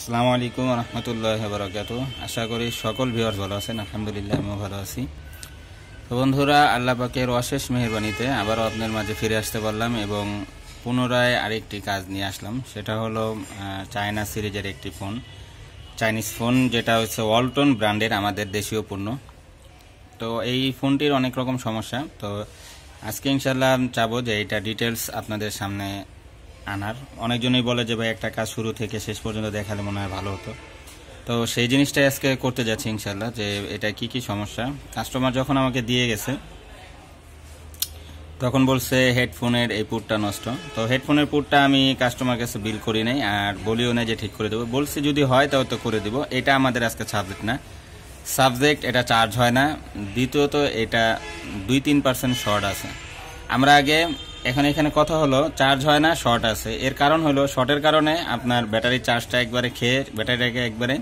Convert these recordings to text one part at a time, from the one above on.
আসসালামু আলাইকুম রহমতুল্লাহ বরকাত আশা করি সকল ভিওয়ার্স ভালো আছেন আলহামদুলিল্লাহ আমিও ভালো আছি তো বন্ধুরা আল্লাহ পাকের অশেষ মেহরবানিতে আবারও আপনার মাঝে ফিরে আসতে পারলাম এবং পুনরায় আরেকটি কাজ নিয়ে আসলাম সেটা হলো চায়না সিরিজের একটি ফোন চাইনিজ ফোন যেটা হচ্ছে ওয়ালটন ব্র্যান্ডের আমাদের দেশীয় পণ্য তো এই ফোনটির অনেক রকম সমস্যা তো আজকে ইনশাল্লাহ চাবো যে এটা ডিটেলস আপনাদের সামনে আনার অনেকজনই বলে যে ভাই একটা কাজ শুরু থেকে শেষ পর্যন্ত দেখালে মনে হয় ভালো হতো তো সেই জিনিসটাই আজকে করতে যাচ্ছি ইনশাল্লাহ যে এটা কি কি সমস্যা কাস্টমার যখন আমাকে দিয়ে গেছে তখন বলছে হেডফোনের এই পুটটা নষ্ট তো হেডফোনের পুটটা আমি কাস্টমার কাছে বিল করি নাই আর বলিও নাই যে ঠিক করে দেবো বলছি যদি হয় তাও তো করে দেবো এটা আমাদের আজকে সাবজেক্ট না সাবজেক্ট এটা চার্জ হয় না দ্বিতীয়ত এটা দুই তিন পার্সেন্ট শর্ট আছে আমরা আগে এখন এখানে কথা হলো চার্জ হয় না শর্ট আছে এর কারণ হলো শর্টের কারণে আপনার ব্যাটারি চার্জটা একবারে খেয়ে ব্যাটারিটাকে একবারে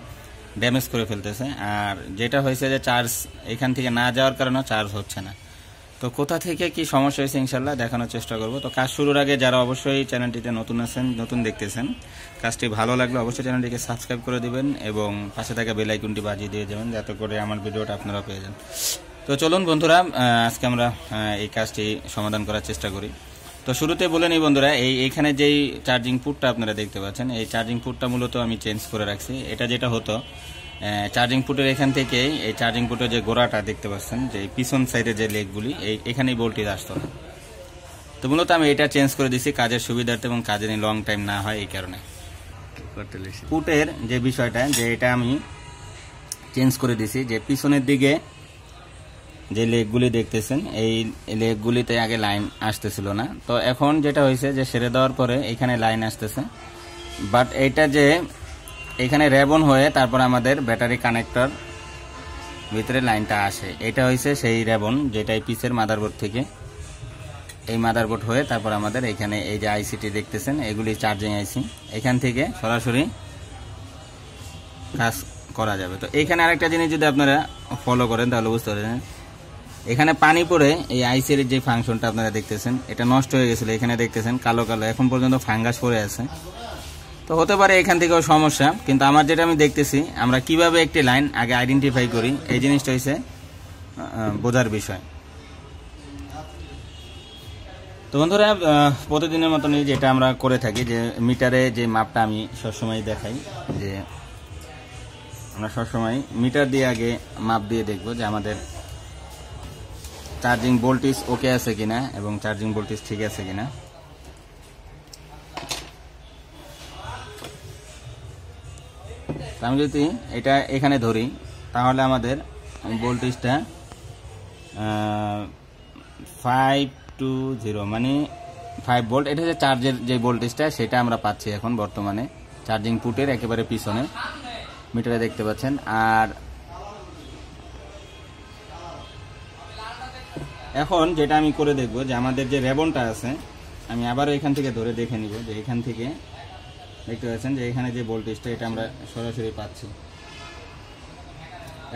ড্যামেজ করে ফেলতেছে আর যেটা হয়েছে যে চার্জ এখান থেকে না যাওয়ার কারণে চার্জ হচ্ছে না তো কোথা থেকে কি সমস্যা হয়েছে ইনশাল্লাহ দেখানোর চেষ্টা করব তো কাজ শুরুর আগে যারা অবশ্যই চ্যানেলটিতে নতুন আছেন নতুন দেখতেছেন কাজটি ভালো লাগলে অবশ্যই চ্যানেলটিকে সাবস্ক্রাইব করে দিবেন এবং পাশে থাকা বেলাইকুনটি বাজিয়ে দিয়ে যাবেন যাতে করে আমার ভিডিওটা আপনারা পেয়ে যান তো চলুন বন্ধুরা আজকে আমরা এই কাজটি সমাধান করার চেষ্টা করি তো শুরুতে বলে নিই বন্ধুরা এই এখানে যেই চার্জিং পুটটা আপনারা দেখতে পাচ্ছেন এই চার্জিং পুটটা মূলত আমি চেঞ্জ করে রাখছি এটা যেটা হতো চার্জিং পুটের এখান থেকে এই চার্জিং পুটের যে গোড়াটা দেখতে পাচ্ছেন যে পিছন সাইডে যে লেগগুলি এই এখানেই বোল্টেজ আসতো না তো মূলত আমি এটা চেঞ্জ করে দিছি কাজের সুবিধার্থে এবং কাজের লং টাইম না হয় এই কারণে পুটের যে বিষয়টা যে এটা আমি চেঞ্জ করে দিছি যে পিছনের দিকে যে লেকগুলি দেখতেছেন এই লেকগুলিতে আগে লাইন আসতেছিল না তো এখন যেটা হয়েছে যে সেরে দেওয়ার পরে এখানে লাইন আসতেছে বাট এইটা যে এখানে রেবন হয়ে তারপর আমাদের ব্যাটারি কানেক্টর ভিতরে লাইনটা আসে এটা হয়েছে সেই রেবন যেটাই পিসের মাদারবোর্ড থেকে এই মাদারবোর্ড হয়ে তারপর আমাদের এখানে এই যে আইসিটি দেখতেছেন এগুলি চার্জিং আইসি এখান থেকে সরাসরি কাজ করা যাবে তো এখানে আরেকটা জিনিস যদি আপনারা ফলো করেন তাহলে বুঝতে পারেন এখানে পানি পড়ে এই আইসের যে ফাংশনটা আপনারা দেখতেছেন এটা নষ্ট হয়ে গেছিলো এখানে দেখতেছেন কালো কালো এখন পর্যন্ত ফাঙ্গাস পড়ে আছে তো হতে পারে এখান থেকেও সমস্যা কিন্তু আমার যেটা আমি দেখতেছি আমরা কিভাবে একটি লাইন আগে আইডেন্টিফাই করি এই জিনিসটা হচ্ছে বোঝার বিষয় তো বন্ধুরা প্রতিদিনের মতনই যেটা আমরা করে থাকি যে মিটারে যে মাপটা আমি সবসময় দেখাই যে আমরা সবসময় মিটার দিয়ে আগে মাপ দিয়ে দেখব যে আমাদের চার্জিং ভোল্টেজ ওকে আছে কিনা এবং চার্জিং ভোল্টেজ ঠিক আছে কিনা আমি যদি এটা এখানে ধরি তাহলে আমাদের ভোল্টেজটা ফাইভ টু জিরো মানে ফাইভ ভোল্ট এটা যে চার্জের যে ভোল্টেজটা সেটা আমরা পাচ্ছি এখন বর্তমানে চার্জিং পুটের একেবারে পিছনে মিটারে দেখতে পাচ্ছেন আর এখন যেটা আমি করে দেখব যে আমাদের যে রেবনটা আছে আমি আবারও এখান থেকে ধরে দেখে নিব যে এখান থেকে দেখতে পাচ্ছেন যে এখানে যে ভোল্টেজটা এটা আমরা সরাসরি পাচ্ছি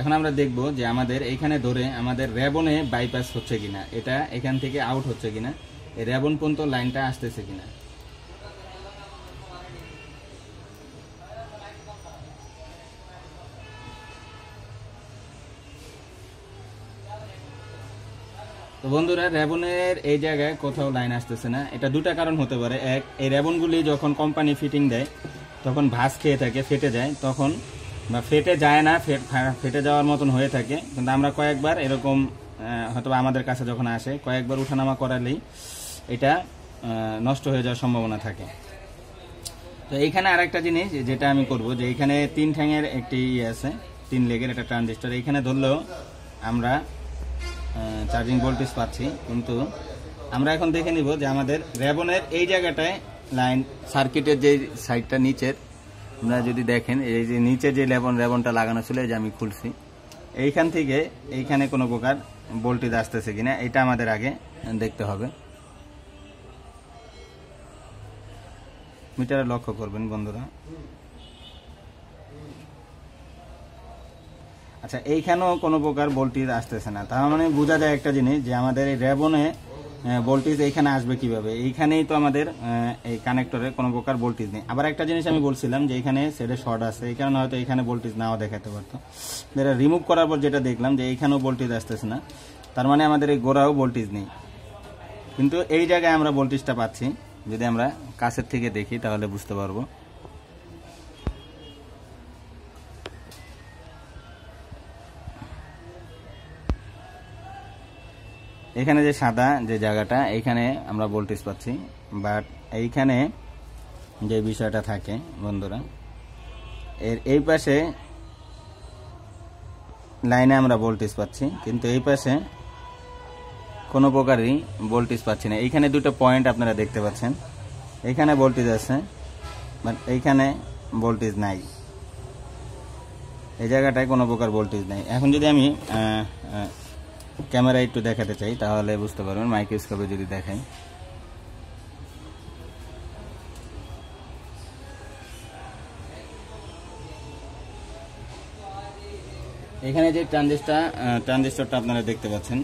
এখন আমরা দেখব যে আমাদের এখানে ধরে আমাদের রেবনে বাইপাস হচ্ছে কিনা এটা এখান থেকে আউট হচ্ছে কিনা রেবন পর্যন্ত লাইনটা আসতেছে কিনা তো বন্ধুরা র্যাবনের এই জায়গায় কোথাও লাইন আসতেছে না এটা দুটা কারণ হতে পারে এক এই র্যাবনগুলি যখন কোম্পানি ফিটিং দেয় তখন ভাস খেয়ে থাকে ফেটে যায় তখন বা ফেটে যায় না ফেটে যাওয়ার মতন হয়ে থাকে কিন্তু আমরা কয়েকবার এরকম হয়তো আমাদের কাছে যখন আসে কয়েকবার উঠানামা করালেই এটা নষ্ট হয়ে যাওয়ার সম্ভাবনা থাকে তো এইখানে আরেকটা জিনিস যেটা আমি করব যে এইখানে তিন ঠ্যাঙের একটি ইয়ে আছে তিন লেগের একটা ট্রানজিস্টার এইখানে ধরলেও আমরা চার্জিং ভোল্টেজ পাচ্ছি কিন্তু আমরা এখন দেখে নিব যে আমাদের র্যাবনের এই জায়গাটায় লাইন সার্কিটের যে সাইডটা নিচের আপনারা যদি দেখেন এই যে নিচে যে লেবন রেবনটা লাগানো ছিল এই যে আমি খুলছি এইখান থেকে এইখানে কোনো প্রকার ভোল্টেজ আসতেছে কিনা এটা আমাদের আগে দেখতে হবে মিটারে লক্ষ্য করবেন বন্ধুরা আচ্ছা এইখানেও কোনো প্রকার ভোল্টেজ আসতেছে না তার মানে বোঝা যায় একটা জিনিস যে আমাদের এই র্যাবনে ভোল্টেজ এইখানে আসবে কিভাবে এইখানেই তো আমাদের এই কানেক্টরে কোনো প্রকার ভোল্টেজ নেই আবার একটা জিনিস আমি বলছিলাম যে এখানে সেটে শর্ট আছে এই কারণে হয়তো এখানে ভোল্টেজ নাও দেখাতে পারতো যেটা রিমুভ করার পর যেটা দেখলাম যে এইখানেও ভোল্টেজ আসতেছে না তার মানে আমাদের এই গোড়াও ভোল্টেজ নেই কিন্তু এই জায়গায় আমরা ভোল্টেজটা পাচ্ছি যদি আমরা কাছের থেকে দেখি তাহলে বুঝতে পারবো এখানে যে সাদা যে জায়গাটা এখানে আমরা ভোল্টেজ পাচ্ছি বাট এইখানে যে বিষয়টা থাকে বন্ধুরা এর এই পাশে লাইনে আমরা ভোল্টেজ পাচ্ছি কিন্তু এই পাশে কোনো প্রকারই ভোল্টেজ পাচ্ছি না এইখানে দুটো পয়েন্ট আপনারা দেখতে পাচ্ছেন এখানে ভোল্টেজ আছে বাট এইখানে ভোল্টেজ নাই এই জায়গাটায় কোনো প্রকার ভোল্টেজ নাই এখন যদি আমি ক্যামেরা একটু দেখাতে চাই তাহলে বুঝতে পারবেন মাইক্রোস্কোপে যদি দেখাই এখানে যে ট্রানজিস্টার ট্রানজিস্টরটা আপনারা দেখতে পাচ্ছেন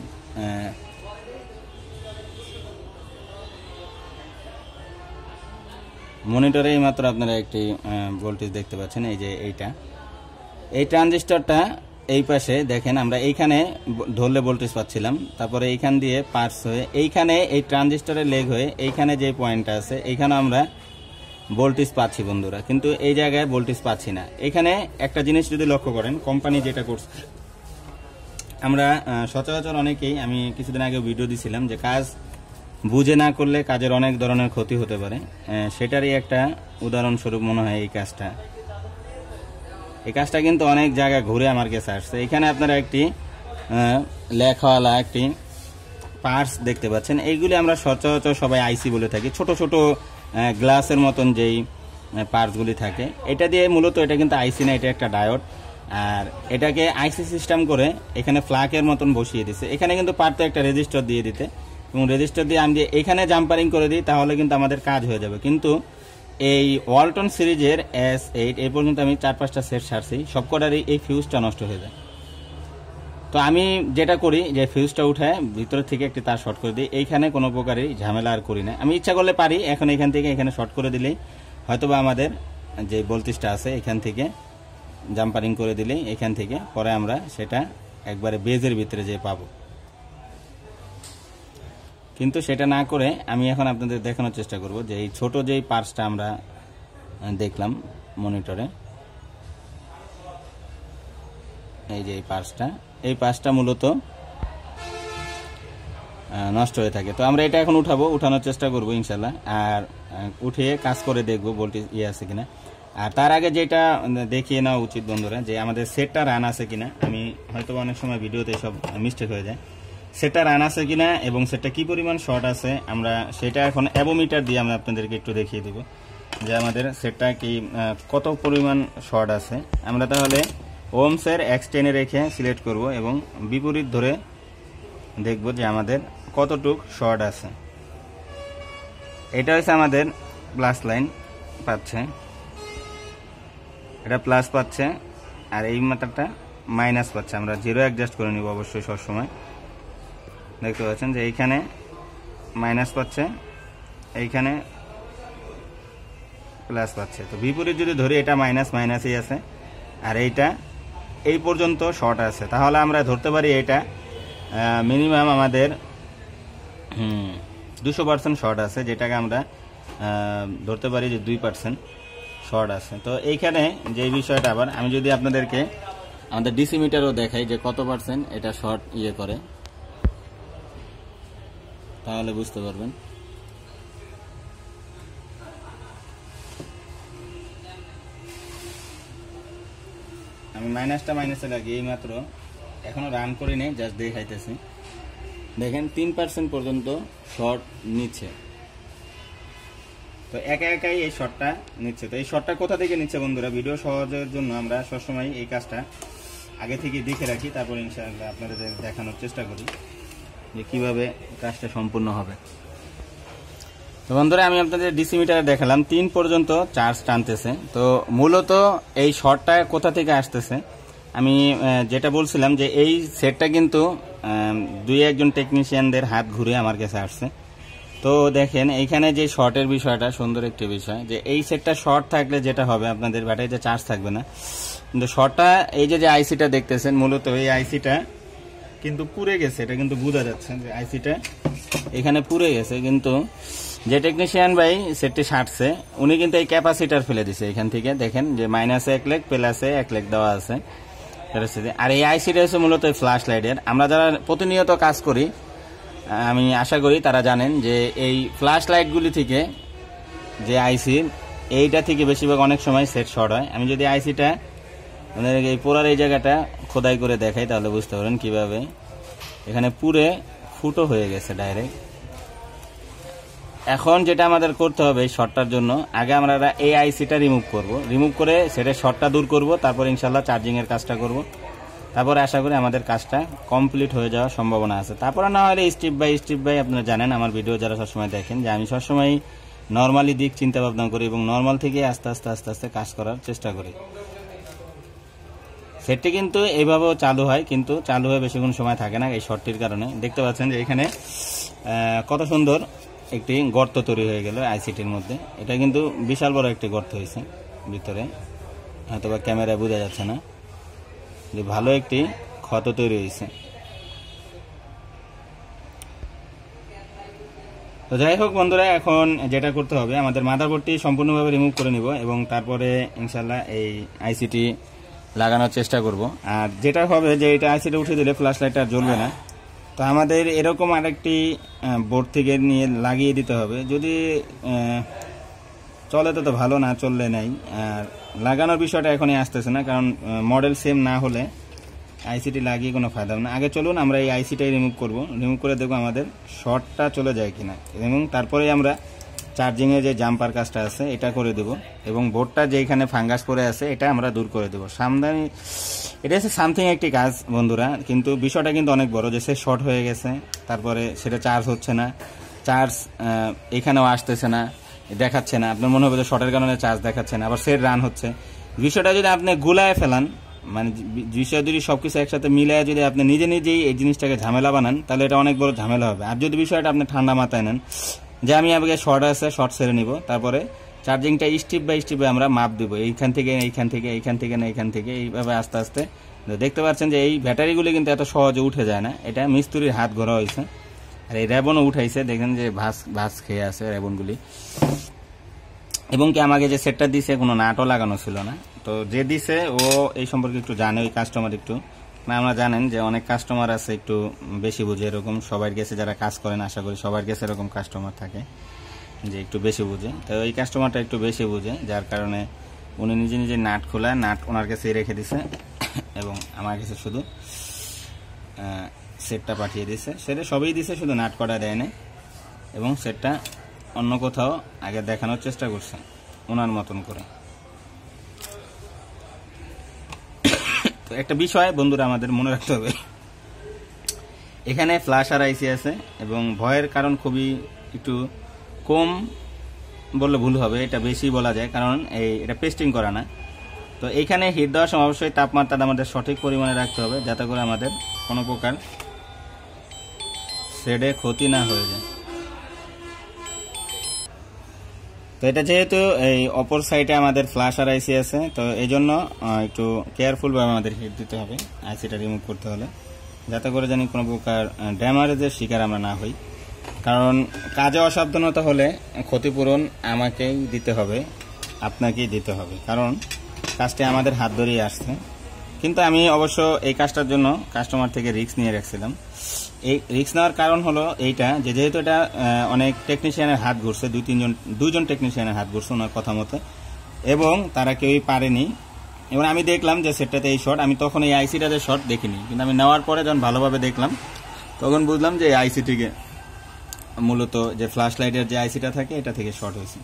মনিটরে মাত্র আপনারা একটি ভোল্টেজ দেখতে পাচ্ছেন এই যে এইটা এই ট্রানজিস্টরটা এই পাশে দেখেন আমরা এইখানে ধরলে ভোল্টেজ পাচ্ছিলাম তারপরে এইখান দিয়ে পার্স হয়ে এইখানে এই ট্রানজিস্টরের লেগ হয়ে এইখানে যে পয়েন্টটা আছে এইখানে আমরা ভোল্টেজ পাচ্ছি বন্ধুরা কিন্তু এই জায়গায় ভোল্টেজ পাচ্ছি না এখানে একটা জিনিস যদি লক্ষ্য করেন কোম্পানি যেটা করছে আমরা সচরাচর অনেকেই আমি কিছুদিন আগে ভিডিও দিছিলাম যে কাজ বুঝে না করলে কাজের অনেক ধরনের ক্ষতি হতে পারে সেটারই একটা উদাহরণস্বরূপ মনে হয় এই কাজটা এই কাজটা কিন্তু অনেক জায়গা ঘুরে আমার কাছে আসছে এখানে আপনারা একটি লেখাওয়ালা একটি পার্স দেখতে পাচ্ছেন এইগুলি আমরা সচরাচর সবাই আইসি বলে থাকি ছোট ছোট গ্লাসের মতন যেই পার্সগুলি থাকে এটা দিয়ে মূলত এটা কিন্তু আইসি না এটা একটা ডায়ট আর এটাকে আইসি সিস্টেম করে এখানে ফ্লাকের মতন বসিয়ে দিছে এখানে কিন্তু পারতো একটা রেজিস্টার দিয়ে দিতে এবং রেজিস্টার দিয়ে আমি যে এখানে জাম্পারিং করে দিই তাহলে কিন্তু আমাদের কাজ হয়ে যাবে কিন্তু এই ওয়ালটন সিরিজের এস এইট এই পর্যন্ত আমি চার পাঁচটা সেট সারছি সবকটারই এই ফিউজটা নষ্ট হয়ে যায় তো আমি যেটা করি যে ফিউজটা উঠে ভিতরের থেকে একটি তার শর্ট করে দিই এইখানে কোনো প্রকারই ঝামেলা আর করি না আমি ইচ্ছা করলে পারি এখন এখান থেকে এখানে শর্ট করে দিলেই হয়তোবা আমাদের যে বলতিসটা আছে এখান থেকে জাম্পারিং করে দিলেই এখান থেকে পরে আমরা সেটা একবারে বেজের ভিতরে যেয়ে পাবো কিন্তু সেটা না করে আমি এখন আপনাদের দেখানোর চেষ্টা করব যে এই ছোটো যেই পার্সটা আমরা দেখলাম মনিটরে এই যে এই পার্সটা এই পার্সটা মূলত নষ্ট হয়ে থাকে তো আমরা এটা এখন উঠাবো উঠানোর চেষ্টা করব ইনশাল্লাহ আর উঠিয়ে কাজ করে দেখবো বলটি ইয়ে আছে কিনা আর তার আগে যেটা দেখিয়ে নেওয়া উচিত বন্ধুরা যে আমাদের সেটটা রান আছে কিনা আমি হয়তো অনেক সময় ভিডিওতে সব মিস্টেক হয়ে যায় সেটা রান আছে কিনা এবং সেটা কি পরিমাণ শর্ট আছে আমরা সেটা এখন অ্যাবোমিটার দিয়ে আমরা আপনাদেরকে একটু দেখিয়ে দেব যে আমাদের সেটটা কি কত পরিমাণ শর্ট আছে আমরা তাহলে ওমসের এক্স টেনে রেখে সিলেক্ট করব এবং বিপরীত ধরে দেখব যে আমাদের কতটুক শর্ট আছে এটা হচ্ছে আমাদের প্লাস লাইন পাচ্ছে এটা প্লাস পাচ্ছে আর এই মাত্রাটা মাইনাস পাচ্ছে আমরা জিরো অ্যাডজাস্ট করে নিব অবশ্যই সবসময় দেখতে পাচ্ছেন যে এইখানে মাইনাস পাচ্ছে এইখানে প্লাস পাচ্ছে তো বিপরীত যদি ধরি এটা মাইনাস মাইনাসই আছে আর এইটা এই পর্যন্ত শর্ট আছে তাহলে আমরা ধরতে পারি এটা মিনিমাম আমাদের দুশো পার্সেন্ট শর্ট আছে যেটাকে আমরা ধরতে পারি যে দুই পার্সেন্ট শর্ট আছে তো এইখানে যে বিষয়টা আবার আমি যদি আপনাদেরকে আমাদের ডিসি মিটারও দেখাই যে কত পার্সেন্ট এটা শর্ট ইয়ে করে তাহলে বুঝতে পারবেন আমি মাইনাসটা মাইনাসে লাগি এই মাত্র এখনও রান করি নেই জাস্ট দেখাইতেছি দেখেন তিন পার্সেন্ট পর্যন্ত শর্ট নিচ্ছে তো একা একাই এই শর্টটা নিচ্ছে তো এই শর্টটা কোথা থেকে নিচ্ছে বন্ধুরা ভিডিও সহজের জন্য আমরা সবসময় এই কাজটা আগে থেকে দেখে রাখি তারপর ইনশাআল্লাহ আপনাদের দেখানোর চেষ্টা করি যে কীভাবে কাজটা সম্পূর্ণ হবে তো বন্ধুরা আমি আপনাদের ডিসি মিটারে দেখালাম তিন পর্যন্ত চার্জ টানতেছে তো মূলত এই শর্টটা কোথা থেকে আসতেছে আমি যেটা বলছিলাম যে এই সেটটা কিন্তু দুই একজন টেকনিশিয়ানদের হাত ঘুরে আমার কাছে আসছে তো দেখেন এইখানে যে শর্টের বিষয়টা সুন্দর একটি বিষয় যে এই সেটটা শর্ট থাকলে যেটা হবে আপনাদের ব্যাটারিতে চার্জ থাকবে না কিন্তু শর্টটা এই যে যে আইসিটা দেখতেছেন মূলত এই আইসিটা কিন্তু পুড়ে গেছে এটা কিন্তু বোঝা যাচ্ছে যে আইসিটা এখানে পুড়ে গেছে কিন্তু যে টেকনিশিয়ান ভাই সেটটি সারছে উনি কিন্তু এই ক্যাপাসিটার ফেলে দিছে এখান থেকে দেখেন যে মাইনাসে এক লেগ প্লাসে এক লেগ দেওয়া আছে আর এই আইসিটা হচ্ছে মূলত ফ্ল্যাশ লাইটের আমরা যারা প্রতিনিয়ত কাজ করি আমি আশা করি তারা জানেন যে এই ফ্ল্যাশ লাইটগুলি থেকে যে আইসি এইটা থেকে বেশিরভাগ অনেক সময় সেট শর্ট হয় আমি যদি আইসিটা আপনাদেরকে মানে এই পোড়ার এই জায়গাটা খোদাই করে দেখাই তাহলে বুঝতে পারেন কিভাবে এখানে পুরে ফুটো হয়ে গেছে ডাইরেক্ট এখন যেটা আমাদের করতে হবে এই শর্টটার জন্য আগে আমরা এই আইসিটা রিমুভ করব রিমুভ করে সেটা শর্টটা দূর করব তারপর ইনশাল্লাহ চার্জিংয়ের কাজটা করব তারপরে আশা করি আমাদের কাজটা কমপ্লিট হয়ে যাওয়ার সম্ভাবনা আছে তারপরে না হলে স্টেপ বাই স্টেপ বাই আপনারা জানেন আমার ভিডিও যারা সবসময় দেখেন যে আমি সবসময় নর্মালি দিক চিন্তা ভাবনা করি এবং নর্মাল থেকে আস্তে আস্তে আস্তে আস্তে কাজ করার চেষ্টা করি সেটটি কিন্তু এইভাবেও চালু হয় কিন্তু চালু হয়ে বেশিক্ষণ সময় থাকে না এই শর্টটির কারণে দেখতে পাচ্ছেন যে এখানে কত সুন্দর একটি গর্ত তৈরি হয়ে গেল আইসিটির মধ্যে এটা কিন্তু বিশাল বড় একটি গর্ত হয়েছে ভিতরে হয়তো বা ক্যামেরায় বোঝা যাচ্ছে না যে ভালো একটি ক্ষত তৈরি হয়েছে তো যাই হোক বন্ধুরা এখন যেটা করতে হবে আমাদের মাদারবোর্ডটি সম্পূর্ণভাবে রিমুভ করে নিব এবং তারপরে ইনশাল্লাহ এই আইসিটি লাগানোর চেষ্টা করব আর যেটা হবে যে এটা আইসিটা উঠে দিলে ফ্ল্যাশ লাইটটা জ্বলবে না তো আমাদের এরকম আরেকটি বোর্ড থেকে নিয়ে লাগিয়ে দিতে হবে যদি চলে তো তো ভালো না চললে নাই আর লাগানোর বিষয়টা এখনই আসতেছে না কারণ মডেল সেম না হলে আইসিটি লাগিয়ে কোনো ফায়দা হবে না আগে চলুন আমরা এই আইসিটাই রিমুভ করব রিমুভ করে দেখব আমাদের শর্টটা চলে যায় কিনা এবং তারপরেই আমরা চার্জিংয়ে যে জাম্পার কাজটা আছে এটা করে দেব এবং বোর্ডটা যেখানে ফাঙ্গাস পরে আছে এটা আমরা দূর করে দেব সামদানি এটা হচ্ছে সামথিং একটি কাজ বন্ধুরা কিন্তু বিষয়টা কিন্তু অনেক বড় যে সে শর্ট হয়ে গেছে তারপরে সেটা চার্জ হচ্ছে না চার্জ এখানেও আসতেছে না দেখাচ্ছে না আপনার মনে হবে যে শর্টের কারণে চার্জ দেখাচ্ছে না আবার সে রান হচ্ছে বিষয়টা যদি আপনি গুলায় ফেলান মানে বিষয় যদি সব কিছু একসাথে মিলায় যদি আপনি নিজে নিজেই এই জিনিসটাকে ঝামেলা বানান তাহলে এটা অনেক বড় ঝামেলা হবে আর যদি বিষয়টা আপনি ঠান্ডা মাথায় নেন যে আমি আগে শর্ট আছে শর্ট সেরে নিব তারপরে চার্জিংটা স্টিপ বাই স্টিপে আমরা মাপ দেবো এইখান থেকে এইখান থেকে এইখান থেকে না এইখান থেকে এইভাবে আস্তে আস্তে দেখতে পাচ্ছেন যে এই ব্যাটারিগুলি কিন্তু এত সহজে উঠে যায় না এটা মিস্ত্রির হাত ঘোরা হয়েছে আর এই র্যাবনও উঠাইছে দেখেন যে ভাস ভাস খেয়ে আছে র্যাবনগুলি এবং কি আমাকে যে সেটটা দিছে কোনো নাটও লাগানো ছিল না তো যে দিছে ও এই সম্পর্কে একটু জানে ওই কাস্টমার একটু না আমরা জানেন যে অনেক কাস্টমার আছে একটু বেশি বুঝে এরকম সবার কাছে যারা কাজ করেন আশা করি সবার কাছে এরকম কাস্টমার থাকে যে একটু বেশি বুঝে তো এই কাস্টমারটা একটু বেশি বুঝে যার কারণে উনি নিজে নিজে নাট খোলায় নাট ওনার কাছেই রেখে দিছে এবং আমার কাছে শুধু সেটটা পাঠিয়ে দিছে সেটা সবই দিছে শুধু নাট কটা দেয় না এবং সেটটা অন্য কোথাও আগে দেখানোর চেষ্টা করছে ওনার মতন করে তো একটা বিষয় বন্ধুরা আমাদের মনে রাখতে হবে এখানে ফ্ল্যাশ আর আইসি আছে এবং ভয়ের কারণ খুবই একটু কম বললে ভুল হবে এটা বেশি বলা যায় কারণ এই এটা পেস্টিং করা না তো এইখানে হিট দেওয়ার সময় অবশ্যই তাপমাত্রা আমাদের সঠিক পরিমাণে রাখতে হবে যাতে করে আমাদের কোনো প্রকার সেডে ক্ষতি না হয়ে যায় তো এটা যেহেতু এই অপর সাইডে আমাদের ফ্ল্যাশ আর আইসি আছে তো এই জন্য একটু কেয়ারফুলভাবে আমাদের হিট দিতে হবে আইসিটা রিমুভ করতে হলে যাতে করে জানি কোনো প্রকার ড্যামারেজের শিকার আমরা না হই কারণ কাজে অসাবধানতা হলে ক্ষতিপূরণ আমাকেই দিতে হবে আপনাকেই দিতে হবে কারণ কাজটি আমাদের হাত ধরেই আসছে কিন্তু আমি অবশ্য এই কাজটার জন্য কাস্টমার থেকে রিক্স নিয়ে রাখছিলাম এই রিক্স নেওয়ার কারণ হলো এইটা যে যেহেতু এটা অনেক টেকনিশিয়ানের হাত ঘুরছে দুই তিনজন দুজন টেকনিশিয়ানের হাত ঘুরছে ওনার কথা মতো এবং তারা কেউই পারেনি এবং আমি দেখলাম যে সেটটাতে এই শর্ট আমি তখন এই আইসিটা যে শর্ট দেখিনি কিন্তু আমি নেওয়ার পরে যখন ভালোভাবে দেখলাম তখন বুঝলাম যে এই আইসিটিকে মূলত যে ফ্ল্যাশ লাইটের যে আইসিটা থাকে এটা থেকে শর্ট হয়েছে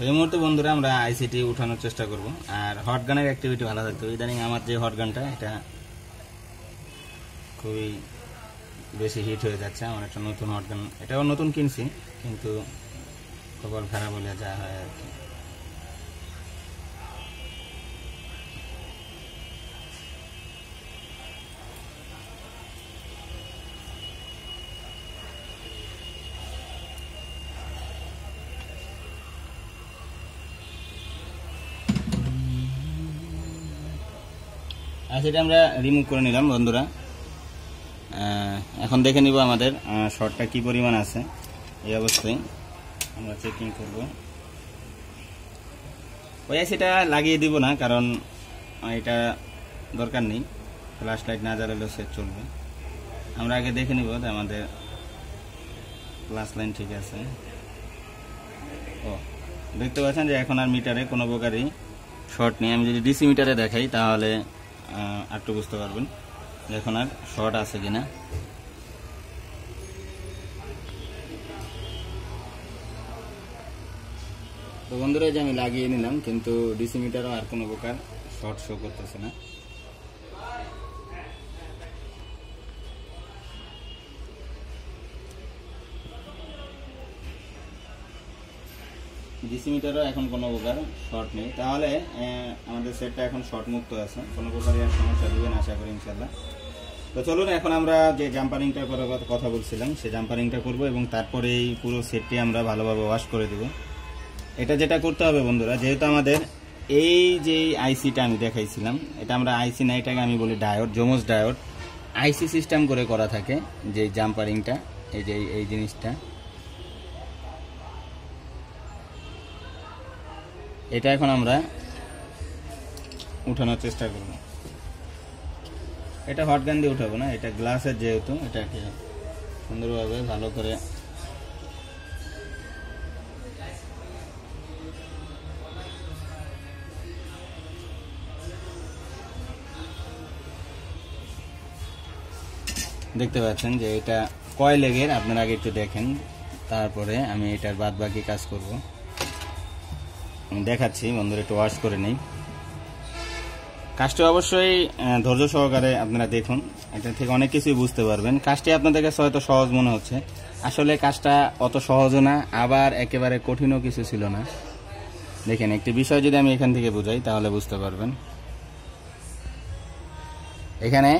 ওই মুহূর্তে বন্ধুরা আমরা আইসিটি উঠানোর চেষ্টা করব আর হট গানের অ্যাক্টিভিটি ভালো থাকতো ইদানিং আমার যে হট গানটা এটা খুবই বেশি হিট হয়ে যাচ্ছে আমার একটা নতুন হট গান এটাও নতুন কিনছি কিন্তু খবর খারাপ হলে যা হয় আর কি সেটা আমরা রিমুভ করে নিলাম বন্ধুরা এখন দেখে নিব আমাদের শর্টটা কি পরিমাণ আছে এই অবস্থায় আমরা চেকিং করব ওই সেটা লাগিয়ে দিব না কারণ এটা দরকার নেই ফ্ল্যাশ লাইট না জ্বালালেও সে চলবে আমরা আগে দেখে নিব আমাদের প্লাস লাইন ঠিক আছে ও দেখতে পাচ্ছেন যে এখন আর মিটারে কোনো প্রকারই শর্ট নেই আমি যদি ডিসি মিটারে দেখাই তাহলে একটু বুঝতে পারবেন এখন আর শর্ট আছে কিনা তো বন্ধুরা যে আমি লাগিয়ে নিলাম কিন্তু ডিসি মিটারও আর কোনো প্রকার শর্ট শো করতেছে না ডিসি মিটারও এখন কোনো প্রকার শর্ট নেই তাহলে আমাদের সেটটা এখন শর্ট মুক্ত আছে কোনো প্রকারই আর সমস্যা না আশা করি ইনশাল্লাহ তো চলুন এখন আমরা যে জাম্পারিংটা করার কথা বলছিলাম সেই জাম্পারিংটা করব এবং তারপরে এই পুরো সেটটি আমরা ভালোভাবে ওয়াশ করে দেব এটা যেটা করতে হবে বন্ধুরা যেহেতু আমাদের এই যে আইসিটা আমি দেখাইছিলাম এটা আমরা আইসি না এটাকে আমি বলি ডায়োড জমজ ডায়োড আইসি সিস্টেম করে করা থাকে যে জাম্পারিংটা এই যে এই জিনিসটা এটা এখন আমরা উঠানোর চেষ্টা করব এটা হট গান দিয়ে উঠাবো না এটা গ্লাসের যেহেতু এটাকে সুন্দরভাবে ভালো করে দেখতে পাচ্ছেন যে এটা কয় লেগের আপনারা আগে একটু দেখেন তারপরে আমি এটার বাদ বাকি কাজ করবো দেখাচ্ছি বন্ধুরা একটু ওয়াশ করে নেই কাজটি অবশ্যই ধৈর্য সহকারে আপনারা দেখুন এটা থেকে অনেক কিছুই বুঝতে পারবেন কাজটি আপনাদের কাছে হয়তো সহজ মনে হচ্ছে আসলে কাজটা অত সহজও না আবার একেবারে কঠিনও কিছু ছিল না দেখেন একটি বিষয় যদি আমি এখান থেকে বুঝাই তাহলে বুঝতে পারবেন এখানে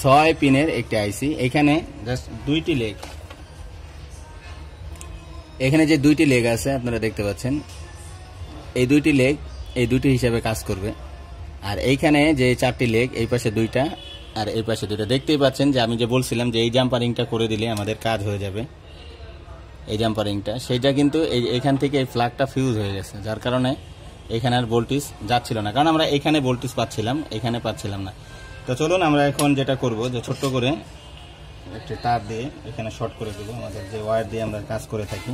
ছয় পিনের একটি আইসি এখানে জাস্ট দুইটি লেগ এখানে যে দুইটি লেগ আছে আপনারা দেখতে পাচ্ছেন এই দুইটি লেগ এই দুইটি হিসাবে কাজ করবে আর এইখানে যে চারটি লেগ এই পাশে দুইটা আর এই পাশে দুইটা দেখতেই পাচ্ছেন যে আমি যে বলছিলাম যে এই জাম্পারিংটা করে দিলে আমাদের কাজ হয়ে যাবে এই জাম্পারিংটা সেইটা কিন্তু এই এখান থেকে এই ফ্ল্যাগটা ফিউজ হয়ে গেছে যার কারণে এখানে আর ভোল্টেজ যাচ্ছিল না কারণ আমরা এখানে ভোল্টেজ পাচ্ছিলাম এখানে পাচ্ছিলাম না তো চলুন আমরা এখন যেটা করব যে ছোট্ট করে একটি তার দিয়ে এখানে শর্ট করে দেবো আমাদের যে ওয়্যার দিয়ে আমরা কাজ করে থাকি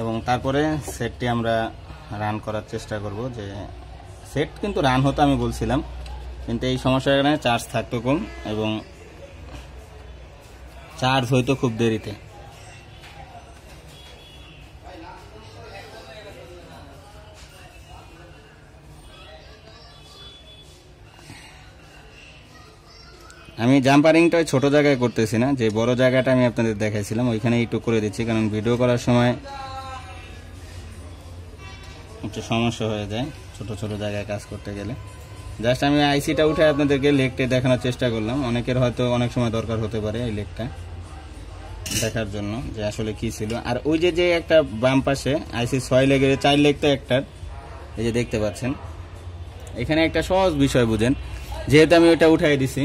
এবং তারপরে সেটটি আমরা রান করার চেষ্টা করব যে সেট কিন্তু রান হতো আমি বলছিলাম কিন্তু এই সমস্যার কারণে চার্জ থাকতো কম এবং চার্জ হইতো খুব দেরিতে আমি জাম্পারিংটা ওই ছোটো জায়গায় করতেছি না যে বড় জায়গাটা আমি আপনাদের দেখাইছিলাম ওইখানে একটু করে দিচ্ছি কারণ ভিডিও করার সময় একটু সমস্যা হয়ে যায় ছোট ছোট জায়গায় কাজ করতে গেলে জাস্ট আমি আইসিটা উঠে আপনাদেরকে লেকটে দেখানোর চেষ্টা করলাম অনেকের হয়তো অনেক সময় দরকার হতে পারে এই লেকটা দেখার জন্য যে আসলে কি ছিল আর ওই যে যে একটা বাম পাশে আইসি ছয় লেগের চার লেগ তো একটা এই যে দেখতে পাচ্ছেন এখানে একটা সহজ বিষয় বুঝেন যেহেতু আমি ওটা উঠাই দিছি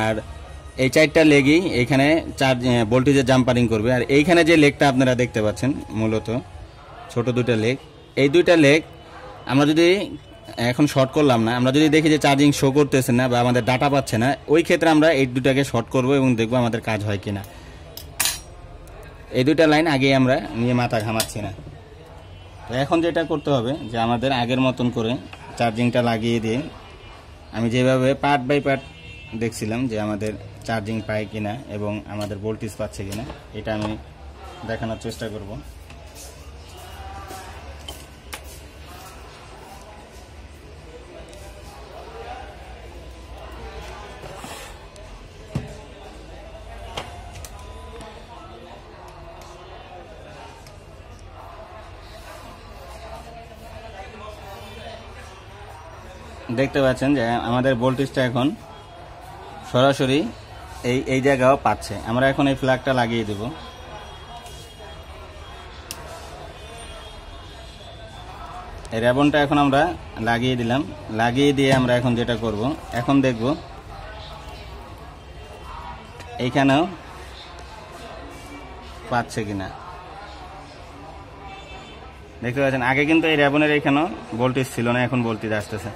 আর এই চারটা লেগই এখানে চার ভোল্টেজের জাম্পারিং করবে আর এইখানে যে লেগটা আপনারা দেখতে পাচ্ছেন মূলত ছোট দুইটা লেগ এই দুইটা লেগ আমরা যদি এখন শর্ট করলাম না আমরা যদি দেখি যে চার্জিং শো করতেছে না বা আমাদের ডাটা পাচ্ছে না ওই ক্ষেত্রে আমরা এই দুটাকে শর্ট করব এবং দেখব আমাদের কাজ হয় কিনা এই দুইটা লাইন আগে আমরা নিয়ে মাথা ঘামাচ্ছি না এখন যেটা করতে হবে যে আমাদের আগের মতন করে চার্জিংটা লাগিয়ে দিয়ে আমি যেভাবে পার্ট বাই পার্ট দেখছিলাম যে আমাদের চার্জিং পায় কিনা এবং আমাদের ভোল্টেজ পাচ্ছে কিনা এটা আমি দেখানোর চেষ্টা করব দেখতে পাচ্ছেন যে আমাদের ভোল্টেজটা এখন সরাসরি এই এই জায়গাও পাচ্ছে আমরা এখন এই ফ্ল্যাগটা লাগিয়ে দেব এই র্যাবনটা এখন আমরা লাগিয়ে দিলাম লাগিয়ে দিয়ে আমরা এখন যেটা করব এখন দেখব এইখানেও পাচ্ছে কিনা দেখতে পাচ্ছেন আগে কিন্তু এই র্যাবনের এইখানেও ভোল্টেজ ছিল না এখন ভোল্টেজ আসতেছে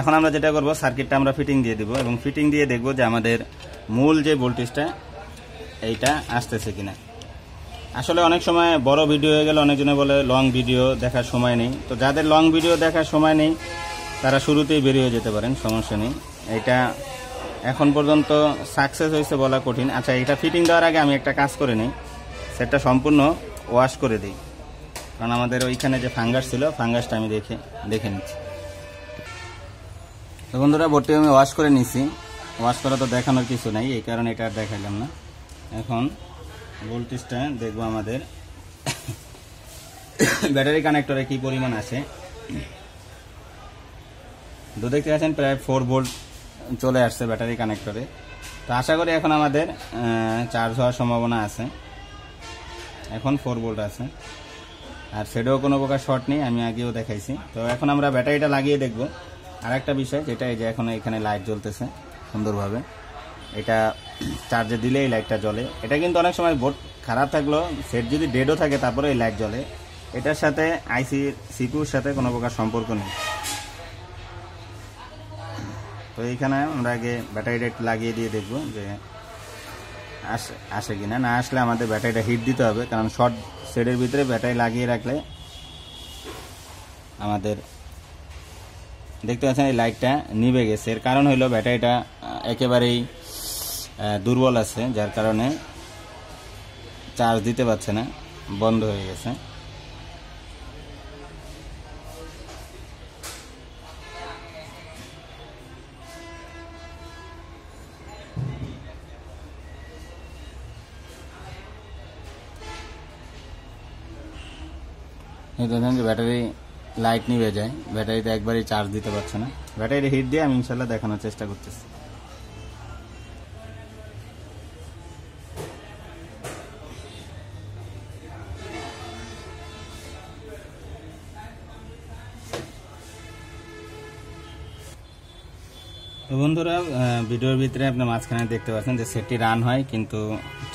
এখন আমরা যেটা করব সার্কিটটা আমরা ফিটিং দিয়ে দেবো এবং ফিটিং দিয়ে দেখব যে আমাদের মূল যে ভোল্টেজটা এইটা আসতেছে কিনা আসলে অনেক সময় বড় ভিডিও হয়ে গেলে অনেকজনে বলে লং ভিডিও দেখার সময় নেই তো যাদের লং ভিডিও দেখার সময় নেই তারা শুরুতেই বেরিয়ে যেতে পারেন সমস্যা নেই এটা এখন পর্যন্ত সাকসেস হয়েছে বলা কঠিন আচ্ছা এটা ফিটিং দেওয়ার আগে আমি একটা কাজ করে নিই সেটটা সম্পূর্ণ ওয়াশ করে দিই কারণ আমাদের ওইখানে যে ফাঙ্গাস ছিল ফাঙ্গাসটা আমি দেখে দেখে নিচ্ছি তো বন্ধুরা বোটটি আমি ওয়াশ করে নিছি ওয়াশ করা তো দেখানোর কিছু নাই এই কারণে এটা আর দেখাইলাম না এখন ভোল্টেজটা দেখব আমাদের ব্যাটারি কানেক্টরে কি পরিমাণ আছে তো দেখতে পাচ্ছেন প্রায় ফোর ভোল্ট চলে আসছে ব্যাটারি কানেক্টরে তো আশা করি এখন আমাদের চার্জ হওয়ার সম্ভাবনা আছে এখন ফোর ভোল্ট আছে আর সেটাও কোনো প্রকার শর্ট নেই আমি আগেও দেখাইছি তো এখন আমরা ব্যাটারিটা লাগিয়ে দেখবো আর একটা বিষয় যেটা এই যে এখন এখানে লাইট জ্বলতেছে সুন্দরভাবে এটা চার্জে দিলেই লাইটটা জ্বলে এটা কিন্তু অনেক সময় বোর্ড খারাপ থাকলো সেট যদি ডেডও থাকে তারপরে এই লাইট জ্বলে এটার সাথে আইসি সিপিউর সাথে কোনো প্রকার সম্পর্ক নেই তো এইখানে আমরা আগে ব্যাটারিটা একটু লাগিয়ে দিয়ে দেখব যে আসে আসে কি না না আসলে আমাদের ব্যাটারিটা হিট দিতে হবে কারণ শর্ট সেটের ভিতরে ব্যাটারি লাগিয়ে রাখলে আমাদের দেখতে পাচ্ছেন এই লাইটটা নিভে গেছে এর কারণ হলো ব্যাটারিটা একেবারেই দুর্বল আছে যার কারণে চার্জ দিতে পারছে না বন্ধ হয়ে গেছে যে ব্যাটারি লাইট নিভে যায় ব্যাটারিতে একবারই চার্জ দিতে পারছে না ব্যাটারিতে হিট দিয়ে আমি ইনশাল্লাহ দেখানোর চেষ্টা করতেছি বন্ধুরা ভিডিওর ভিতরে আপনার মাঝখানে দেখতে পাচ্ছেন যে সেটটি রান হয় কিন্তু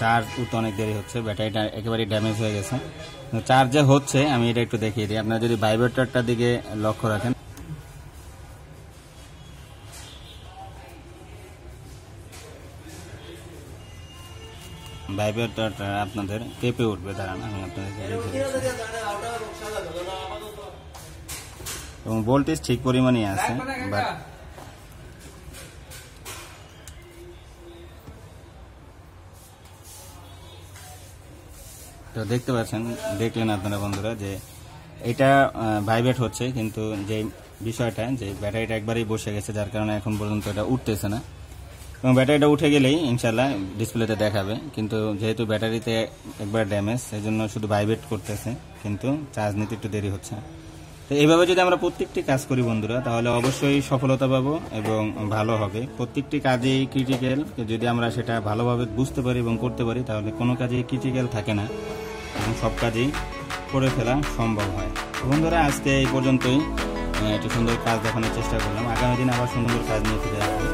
চার্জ উঠতে অনেক দেরি হচ্ছে ব্যাটারিটা একেবারে ড্যামেজ হয়ে গেছে চার্জে হচ্ছে আমি এটা একটু দেখিয়ে দিই আপনারা যদি ভাইব্রেটারটার দিকে লক্ষ্য রাখেন ভাইব্রেটারটা আপনাদের কেঁপে উঠবে দাঁড়ান আমি আপনাদের এবং ভোল্টেজ ঠিক পরিমাণেই আছে বাট তো দেখতে পাচ্ছেন দেখলেন আপনারা বন্ধুরা যে এটা ভাইব্রেট হচ্ছে কিন্তু যে বিষয়টা যে ব্যাটারিটা একবারেই বসে গেছে যার কারণে এখন পর্যন্ত এটা উঠতেছে না এবং ব্যাটারিটা উঠে গেলেই ইনশাল্লাহ ডিসপ্লেতে দেখাবে কিন্তু যেহেতু ব্যাটারিতে একবার ড্যামেজ সেই জন্য শুধু ভাইব্রেট করতেছে কিন্তু চার্জ নিতে একটু দেরি হচ্ছে তো এইভাবে যদি আমরা প্রত্যেকটি কাজ করি বন্ধুরা তাহলে অবশ্যই সফলতা পাবো এবং ভালো হবে প্রত্যেকটি কাজেই ক্রিটিক্যাল যদি আমরা সেটা ভালোভাবে বুঝতে পারি এবং করতে পারি তাহলে কোনো কাজেই ক্রিটিক্যাল থাকে না এবং সব কাজই করে ফেলা সম্ভব হয় বন্ধুরা আজকে এই পর্যন্তই একটু সুন্দর কাজ দেখানোর চেষ্টা করলাম আগামী দিন আবার সুন্দর কাজ নিয়ে ফিরে আসবো